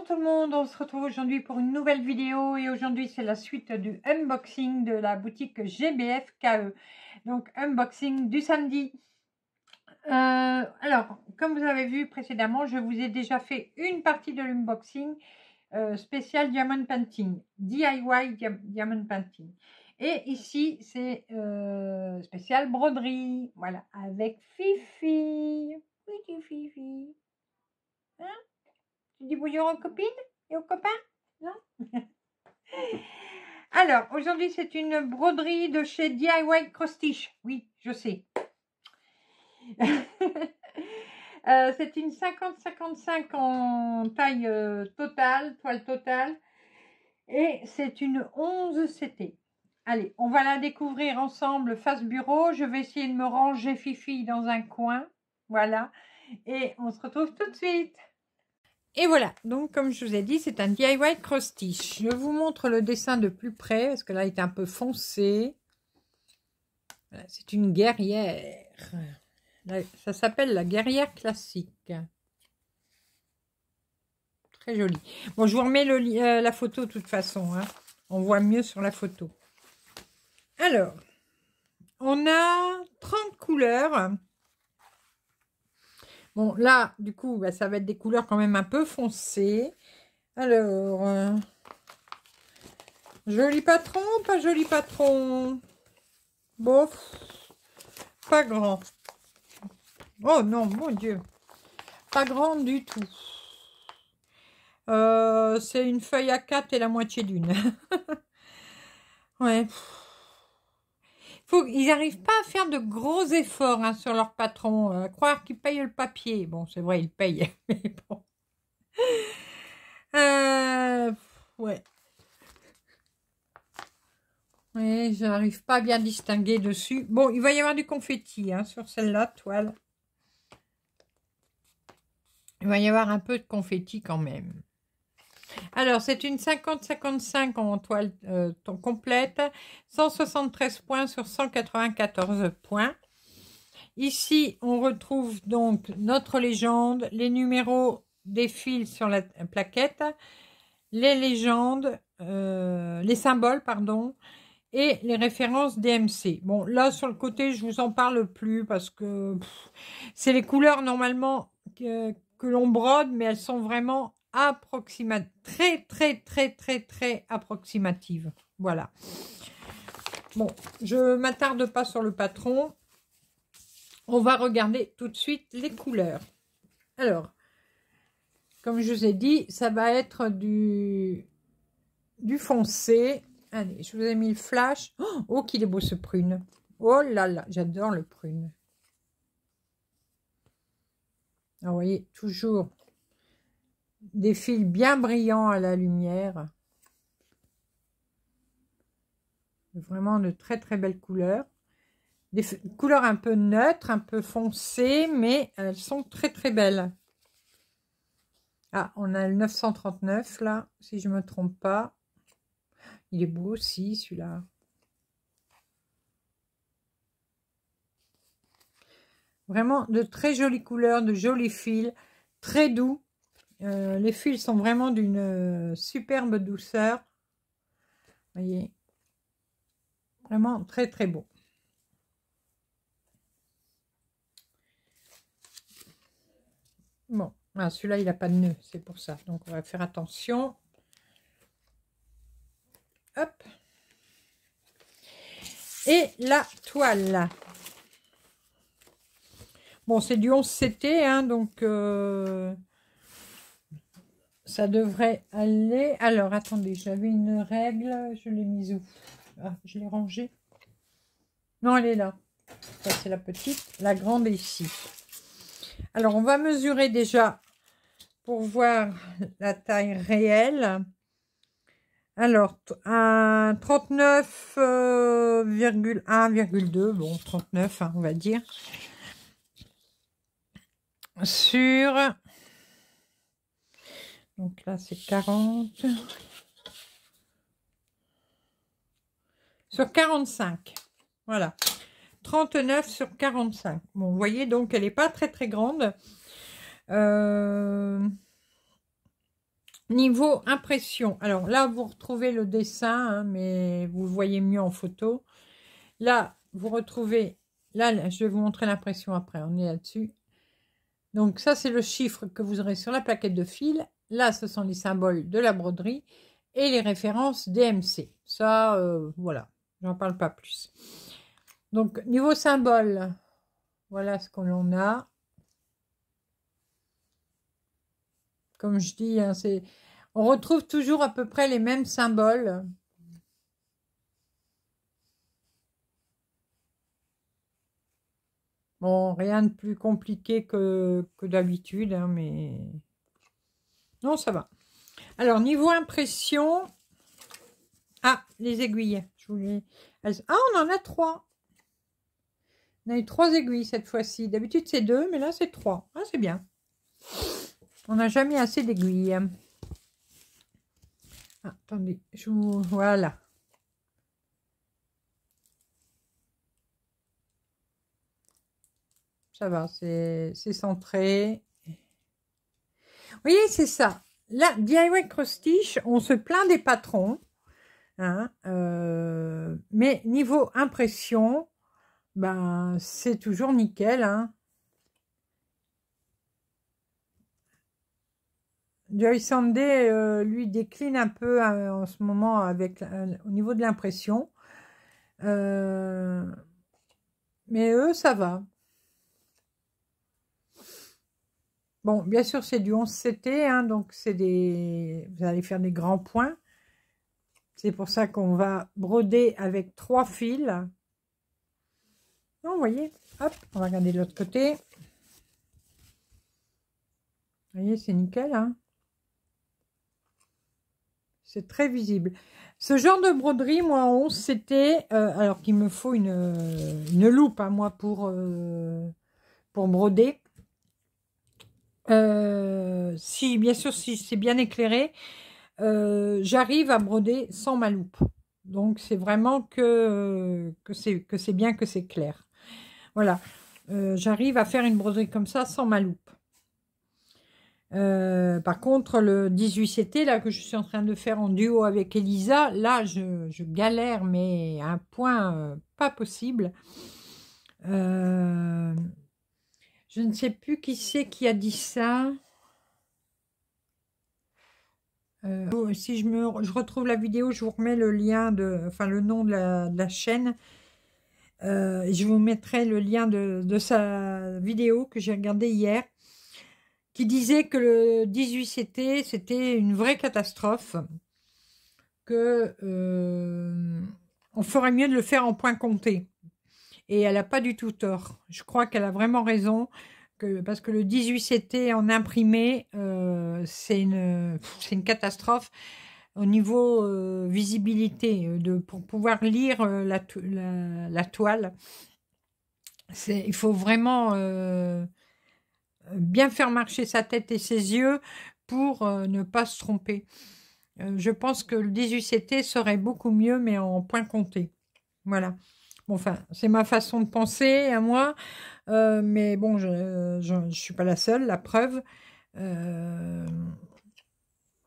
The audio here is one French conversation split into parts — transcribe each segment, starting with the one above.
tout le monde, on se retrouve aujourd'hui pour une nouvelle vidéo et aujourd'hui c'est la suite du unboxing de la boutique GBF KE. Donc unboxing du samedi. Euh, alors, comme vous avez vu précédemment, je vous ai déjà fait une partie de l'unboxing euh, spécial Diamond Painting, DIY Diamond Painting. Et ici, c'est euh, spécial broderie, voilà, avec Fifi. Oui, Fifi. Hein du dis aux copines et aux copains Non Alors, aujourd'hui, c'est une broderie de chez DIY Cross Oui, je sais. Euh, c'est une 50-55 en taille euh, totale, toile totale. Et c'est une 11 CT. Allez, on va la découvrir ensemble face bureau. Je vais essayer de me ranger Fifi dans un coin. Voilà. Et on se retrouve tout de suite. Et voilà, donc comme je vous ai dit, c'est un DIY cross-stitch. Je vous montre le dessin de plus près, parce que là, il est un peu foncé. c'est une guerrière. ça s'appelle la guerrière classique. Très joli. Bon, je vous remets le, euh, la photo de toute façon. Hein. On voit mieux sur la photo. Alors, on a 30 couleurs. Bon, là, du coup, bah, ça va être des couleurs quand même un peu foncées. Alors, euh, joli patron, pas joli patron. Bof, pas grand. Oh non, mon Dieu. Pas grand du tout. Euh, c'est une feuille à quatre et la moitié d'une. ouais ils n'arrivent pas à faire de gros efforts hein, sur leur patron. Euh, croire qu'ils payent le papier. Bon, c'est vrai, ils payent, mais bon. Euh, ouais. Ouais, je n'arrive pas à bien distinguer dessus. Bon, il va y avoir du confetti hein, sur celle-là, toile. Il va y avoir un peu de confetti quand même. Alors, c'est une 50-55 en toile euh, complète, 173 points sur 194 points. Ici, on retrouve donc notre légende, les numéros des fils sur la plaquette, les légendes, euh, les symboles, pardon, et les références DMC. Bon, là, sur le côté, je vous en parle plus parce que c'est les couleurs normalement que l'on brode, mais elles sont vraiment approximative, très très très très très approximative. Voilà. Bon, je m'attarde pas sur le patron. On va regarder tout de suite les couleurs. Alors, comme je vous ai dit, ça va être du, du foncé. Allez, je vous ai mis le flash. Oh, oh qu'il est beau ce prune. Oh là là, j'adore le prune. vous voyez, toujours des fils bien brillants à la lumière. Vraiment de très très belles couleurs. Des couleurs un peu neutres, un peu foncées, mais elles sont très très belles. Ah, on a le 939 là, si je ne me trompe pas. Il est beau aussi celui-là. Vraiment de très jolies couleurs, de jolis fils, très doux. Euh, les fils sont vraiment d'une euh, superbe douceur. Vous voyez, vraiment très très beau. Bon, ah, celui-là, il n'a pas de nœud, c'est pour ça. Donc, on va faire attention. Hop. Et la toile. Bon, c'est du 11 CT, hein, donc... Euh, ça devrait aller. Alors, attendez, j'avais une règle, je l'ai mise où ah, Je l'ai rangée. Non, elle est là. Ça, c'est la petite. La grande est ici. Alors, on va mesurer déjà pour voir la taille réelle. Alors, un 39,1,2, euh, bon, 39, hein, on va dire, sur donc là, c'est 40. Sur 45. Voilà. 39 sur 45. Bon, vous voyez, donc, elle n'est pas très, très grande. Euh, niveau impression. Alors là, vous retrouvez le dessin, hein, mais vous le voyez mieux en photo. Là, vous retrouvez... Là, je vais vous montrer l'impression après. On est là-dessus. Donc ça, c'est le chiffre que vous aurez sur la plaquette de fil. Là, ce sont les symboles de la broderie et les références DMC. Ça, euh, voilà, j'en parle pas plus. Donc, niveau symbole, voilà ce que l'on a. Comme je dis, hein, on retrouve toujours à peu près les mêmes symboles. Bon, rien de plus compliqué que, d'habitude, hein, mais non, ça va. Alors, niveau impression... Ah, les aiguilles. Je voulais... Ah, on en a trois. On a eu trois aiguilles cette fois-ci. D'habitude, c'est deux, mais là, c'est trois. Ah, c'est bien. On n'a jamais assez d'aiguilles. Ah, attendez, je vous... Voilà. Ça va, c'est centré. Vous voyez, c'est ça. Là, DIY cross on se plaint des patrons. Hein, euh, mais niveau impression, ben, c'est toujours nickel. Hein. Joy Sandé, euh, lui, décline un peu euh, en ce moment avec, au niveau de l'impression. mais eux, ça va. Bon, bien sûr, c'est du 11CT, hein, donc c'est des... vous allez faire des grands points. C'est pour ça qu'on va broder avec trois fils. Non, vous voyez, hop, on va regarder de l'autre côté. Vous voyez, c'est nickel, hein. c'est très visible. Ce genre de broderie, moi, 11, c'était... Euh, alors qu'il me faut une, loupe, hein, moi, pour, euh, pour broder. Euh, si, bien sûr, si c'est bien éclairé, euh, j'arrive à broder sans ma loupe. Donc, c'est vraiment que, que c'est bien, que c'est clair. Voilà. Euh, j'arrive à faire une broderie comme ça sans ma loupe. par contre, le 18CT, là, que je suis en train de faire en duo avec Elisa, là, je, galère, mais à un point pas possible. Je ne sais plus qui c'est qui a dit ça. Euh, oh, si je, me, retrouve la vidéo, je vous remets le lien, de, enfin le nom de la, chaîne. Euh, je vous mettrai le lien de, sa vidéo que j'ai regardée hier, qui disait que le 18CT, c'était une vraie catastrophe, que euh, on ferait mieux de le faire en point compté et elle n'a pas du tout tort. Je crois qu'elle a vraiment raison, parce que le 18CT en imprimé, euh, c'est une, catastrophe au niveau euh, visibilité, euh, pour pouvoir lire la, la, toile. Il faut vraiment bien faire marcher sa tête et ses yeux pour ne pas se tromper. je pense que le 18CT serait beaucoup mieux, mais en point compté. Voilà. Bon, enfin, c'est ma façon de penser à moi, euh, mais bon, je ne suis pas la seule, la preuve. Euh,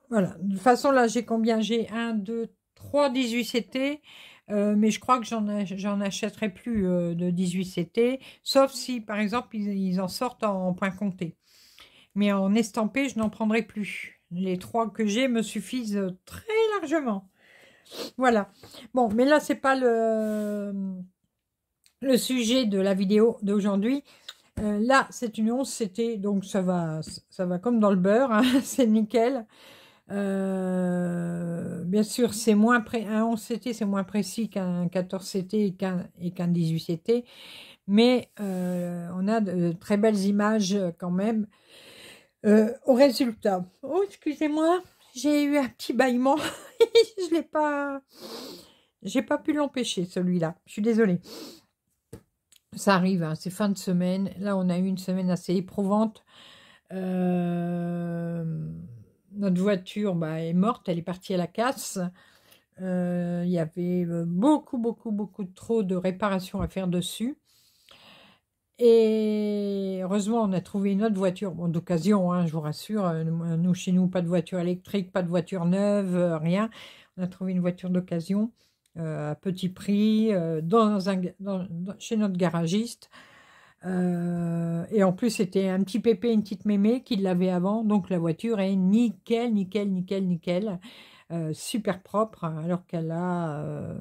voilà, de toute façon, là, j'ai combien J'ai 1, 2, 3 18 CT, mais je crois que j'en achèterai plus euh, de 18 CT, sauf si, par exemple, ils, en sortent en point compté. Mais en estampé, je n'en prendrai plus. Les trois que j'ai me suffisent très largement. Voilà. Bon, mais là, c'est pas le, le sujet de la vidéo d'aujourd'hui. Euh, là, c'est une 11 c'était donc ça va, ça va comme dans le beurre, hein, c'est nickel. Euh, bien sûr, c'est moins un 11 CT, c'est moins précis qu'un 14 CT et qu'un 18 CT, mais euh, on a de très belles images quand même au résultat. Oh, excusez-moi. J'ai eu un petit bâillement. je l'ai pas... J'ai pas pu l'empêcher, celui-là. Je suis désolée. Ça arrive, hein, c'est fin de semaine. Là, on a eu une semaine assez éprouvante. Euh, notre voiture bah, est morte, elle est partie à la casse. Euh, il y avait euh, beaucoup, beaucoup, beaucoup trop de réparations à faire dessus. Et heureusement, on a trouvé une autre voiture, d'occasion, hein, je vous rassure. Euh, euh, nous, chez nous, pas de voiture électrique, pas de voiture neuve, euh, rien. On a trouvé une voiture d'occasion à petit prix dans un, chez notre garagiste. et en plus, c'était un petit pépé, une petite mémé qui l'avait avant. Donc la voiture est nickel, nickel, nickel, nickel. super propre, hein, alors qu'elle a,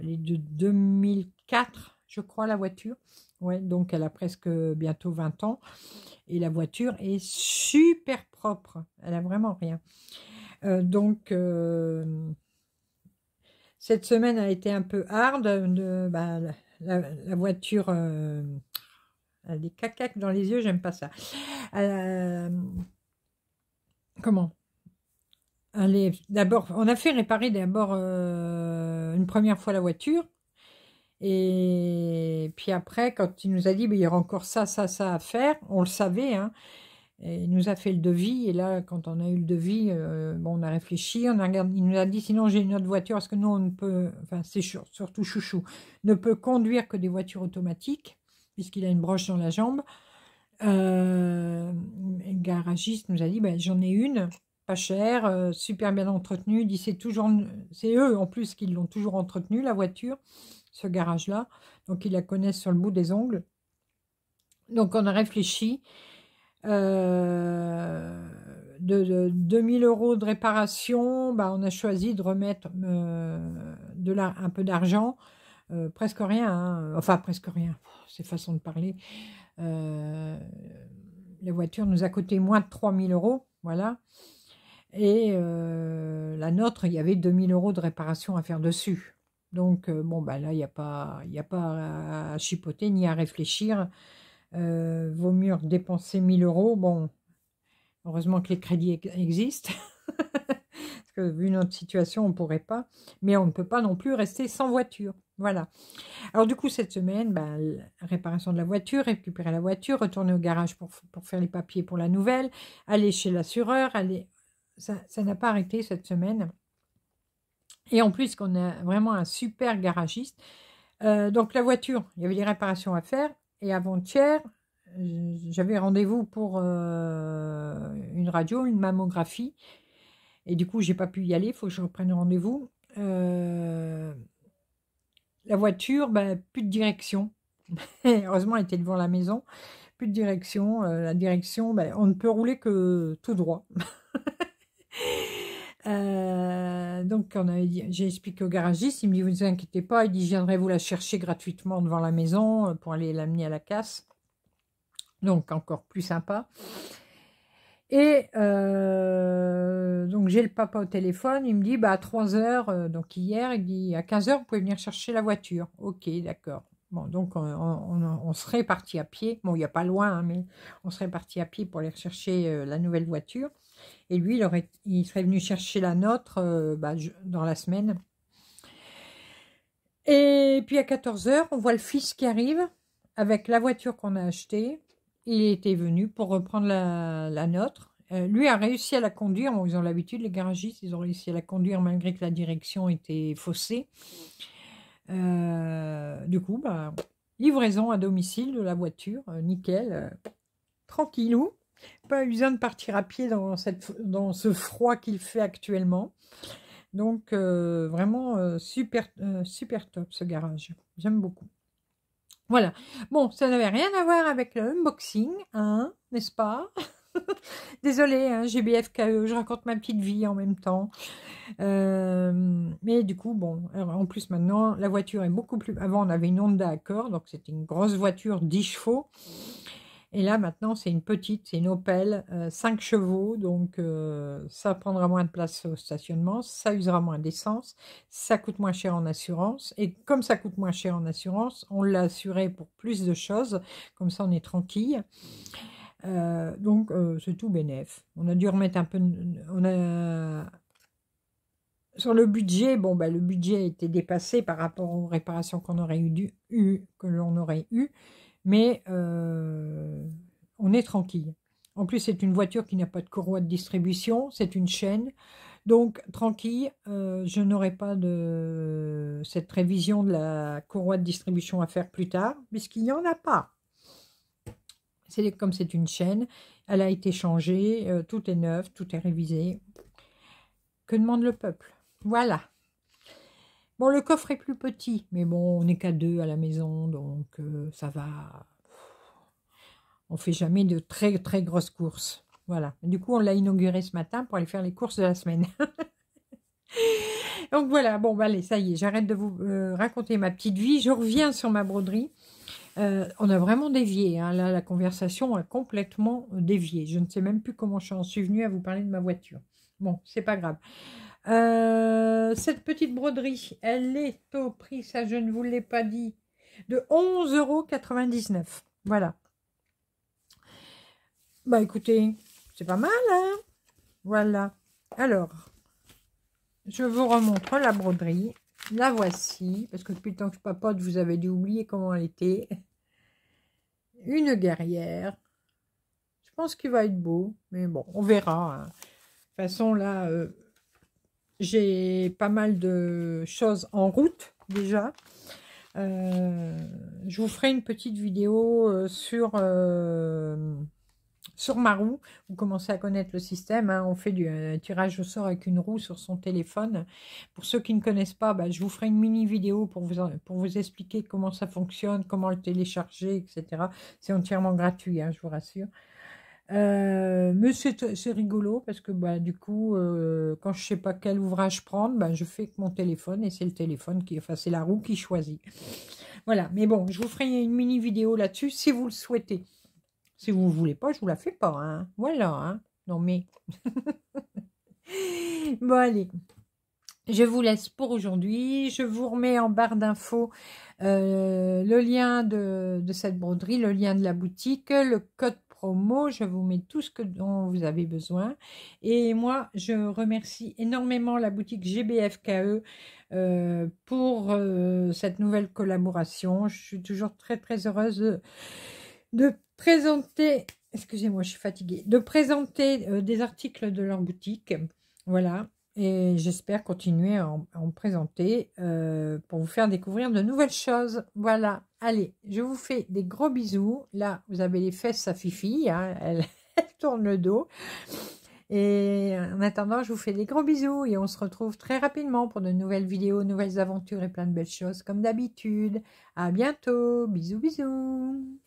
elle est de 2004, je crois, la voiture donc elle a presque bientôt 20 ans. Et la voiture est super propre. Elle a vraiment rien. Euh, donc, euh, cette semaine a été un peu hard. Euh, bah, la, voiture... a des cacaques dans les yeux, j'aime pas ça. comment D'abord, on a fait réparer d'abord une première fois la voiture. Et puis après, quand il nous a dit, bah, il y aurait encore ça, ça, ça à faire, on le savait, hein. et il nous a fait le devis. Et là, quand on a eu le devis, euh, bon, on a réfléchi, on a il nous a dit sinon j'ai une autre voiture, parce que nous, on ne peut, enfin, c'est surtout Chouchou, ne peut conduire que des voitures automatiques, puisqu'il a une broche dans la jambe. Euh, le garagiste nous a dit ben, j'en ai une, pas chère, euh, super bien entretenue. Il dit c'est toujours, c'est eux en plus qui l'ont toujours entretenue, la voiture garage-là. Donc, ils la connaissent sur le bout des ongles. Donc, on a réfléchi. Euh, de, 2000 euros de réparation, bah, on a choisi de remettre euh, de la, un peu d'argent. Euh, presque rien, hein. enfin presque rien, c'est façon de parler. la voiture nous a coûté moins de 3000 euros, voilà. Et la nôtre, il y avait 2000 euros de réparation à faire dessus. Donc, euh, bon, ben là, il n'y a, pas, a pas à chipoter ni à réfléchir. Euh, vaut mieux dépenser 1000 euros. Bon, heureusement que les crédits existent. Parce que vu notre situation, on ne pourrait pas. Mais on ne peut pas non plus rester sans voiture. Voilà. Alors du coup, cette semaine, bah, réparation de la voiture, récupérer la voiture, retourner au garage pour, faire les papiers pour la nouvelle, aller chez l'assureur, aller... Ça n'a pas arrêté cette semaine. Et en plus, qu'on a vraiment un super garagiste. Euh, donc la voiture, il y avait des réparations à faire. Et avant-hier, j'avais rendez-vous pour euh, une radio, une mammographie. Et du coup, j'ai pas pu y aller, il faut que je reprenne rendez-vous. Euh, la voiture, ben, plus de direction. Heureusement, elle était devant la maison. Plus de direction. la direction, ben, on ne peut rouler que tout droit. donc, j'ai expliqué au garagiste, il me dit, vous ne vous inquiétez pas, il dit, je viendrai vous la chercher gratuitement devant la maison euh, pour aller l'amener à la casse. Donc, encore plus sympa. Et euh, donc, j'ai le papa au téléphone, il me dit, bah, à 3 heures, euh, donc hier, il dit, à 15 heures, vous pouvez venir chercher la voiture. Ok, d'accord. Bon, donc on, serait parti à pied. Bon, il n'y a pas loin, hein, mais on serait parti à pied pour aller chercher la nouvelle voiture. Et lui, il, serait venu chercher la nôtre euh, bah, dans la semaine. Et puis à 14h, on voit le fils qui arrive avec la voiture qu'on a achetée. Il était venu pour reprendre la, nôtre. Euh, lui a réussi à la conduire. ils ont l'habitude, les garagistes, ils ont réussi à la conduire malgré que la direction était faussée. Euh, du coup, bah, livraison à domicile de la voiture, nickel, tranquillou. Pas besoin de partir à pied dans, cette, dans ce froid qu'il fait actuellement. Donc, euh, vraiment, euh, super, euh, super top ce garage. J'aime beaucoup. Voilà. Bon, ça n'avait rien à voir avec le unboxing, hein, n'est-ce pas Désolée, hein, GBFKE, je raconte ma petite vie en même temps. mais du coup, bon, en plus maintenant, la voiture est beaucoup plus... Avant, on avait une Honda Accord, donc c'était une grosse voiture 10 chevaux. Et là, maintenant, c'est une petite, c'est une Opel, 5 euh, chevaux, donc euh, ça prendra moins de place au stationnement, ça usera moins d'essence, ça coûte moins cher en assurance. Et comme ça coûte moins cher en assurance, on l'a assuré pour plus de choses, comme ça on est tranquille. Euh, donc c'est tout bénéf. On a dû remettre un peu... sur le budget, bon, bah, le budget a été dépassé par rapport aux réparations qu'on aurait eu, eu que l'on aurait eues, mais euh, on est tranquille. En plus, c'est une voiture qui n'a pas de courroie de distribution, c'est une chaîne. Donc, tranquille, euh, je n'aurai pas de cette révision de la courroie de distribution à faire plus tard, puisqu'il n'y en a pas. C'est comme c'est une chaîne, elle a été changée, euh, tout est neuf, tout est révisé. Que demande le peuple Voilà. Bon, le coffre est plus petit, mais bon, on n'est qu'à deux à la maison, donc euh, ça va. On fait jamais de très très grosses courses. Voilà. Du coup, on l'a inauguré ce matin pour aller faire les courses de la semaine. donc voilà, bon, bah, allez, ça y est, j'arrête de vous euh, raconter ma petite vie. Je reviens sur ma broderie. Euh, on a vraiment dévié. Hein. Là, la conversation a complètement dévié. Je ne sais même plus comment je suis venue à vous parler de ma voiture. Bon, c'est pas grave. Euh, cette petite broderie, elle est au prix, ça je ne vous l'ai pas dit, de euros. Voilà. Bah écoutez, c'est pas mal, hein Voilà. Alors, je vous remontre la broderie. La voici, parce que depuis le temps que je papote, vous avez dû oublier comment elle était. Une guerrière. Je pense qu'il va être beau, mais bon, on verra. Hein. De toute façon, là, euh, j'ai pas mal de choses en route déjà. Euh, je vous ferai une petite vidéo euh, sur, sur ma roue. Vous commencez à connaître le système. Hein. On fait du tirage au sort avec une roue sur son téléphone. Pour ceux qui ne connaissent pas, bah, je vous ferai une mini vidéo pour vous, pour vous expliquer comment ça fonctionne, comment le télécharger, etc. C'est entièrement gratuit, hein, je vous rassure. Euh, mais c'est rigolo parce que bah, du coup, euh, quand je sais pas quel ouvrage prendre, bah, je fais que mon téléphone et c'est le téléphone qui, enfin c'est la roue qui choisit. Voilà, mais bon, je vous ferai une mini vidéo là-dessus si vous le souhaitez. Si vous ne voulez pas, je vous la fais pas. Hein. Voilà, hein. non mais... bon allez, je vous laisse pour aujourd'hui. Je vous remets en barre d'infos euh, le lien de, de cette broderie, le lien de la boutique, le code je vous mets tout ce que, dont vous avez besoin. Et moi, je remercie énormément la boutique GBFKE euh, pour euh, cette nouvelle collaboration. Je suis toujours très très heureuse de, présenter, excusez-moi, je suis fatiguée, de présenter euh, des articles de leur boutique. Voilà, et j'espère continuer à en, présenter pour vous faire découvrir de nouvelles choses. Voilà. Allez, je vous fais des gros bisous. Là, vous avez les fesses à Fifi. Hein. elle, elle tourne le dos. Et en attendant, je vous fais des gros bisous et on se retrouve très rapidement pour de nouvelles vidéos, nouvelles aventures et plein de belles choses comme d'habitude. À bientôt. Bisous, bisous.